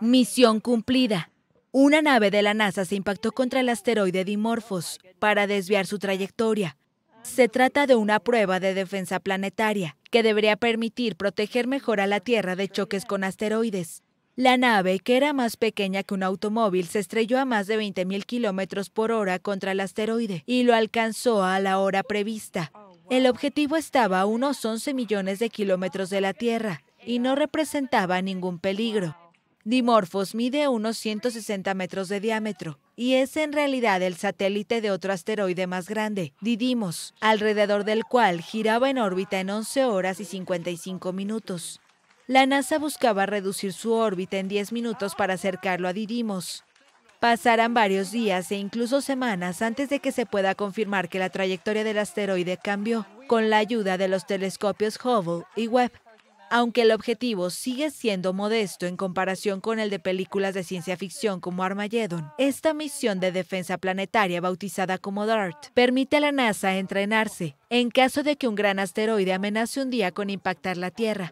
Misión cumplida. Una nave de la NASA se impactó contra el asteroide Dimorphos para desviar su trayectoria. Se trata de una prueba de defensa planetaria que debería permitir proteger mejor a la Tierra de choques con asteroides. La nave, que era más pequeña que un automóvil, se estrelló a más de 20.000 kilómetros por hora contra el asteroide y lo alcanzó a la hora prevista. El objetivo estaba a unos 11 millones de kilómetros de la Tierra y no representaba ningún peligro. Dimorphos mide unos 160 metros de diámetro y es en realidad el satélite de otro asteroide más grande, Didimos, alrededor del cual giraba en órbita en 11 horas y 55 minutos. La NASA buscaba reducir su órbita en 10 minutos para acercarlo a Didimos. Pasarán varios días e incluso semanas antes de que se pueda confirmar que la trayectoria del asteroide cambió, con la ayuda de los telescopios Hubble y Webb. Aunque el objetivo sigue siendo modesto en comparación con el de películas de ciencia ficción como Armageddon, esta misión de defensa planetaria bautizada como DART permite a la NASA entrenarse en caso de que un gran asteroide amenace un día con impactar la Tierra.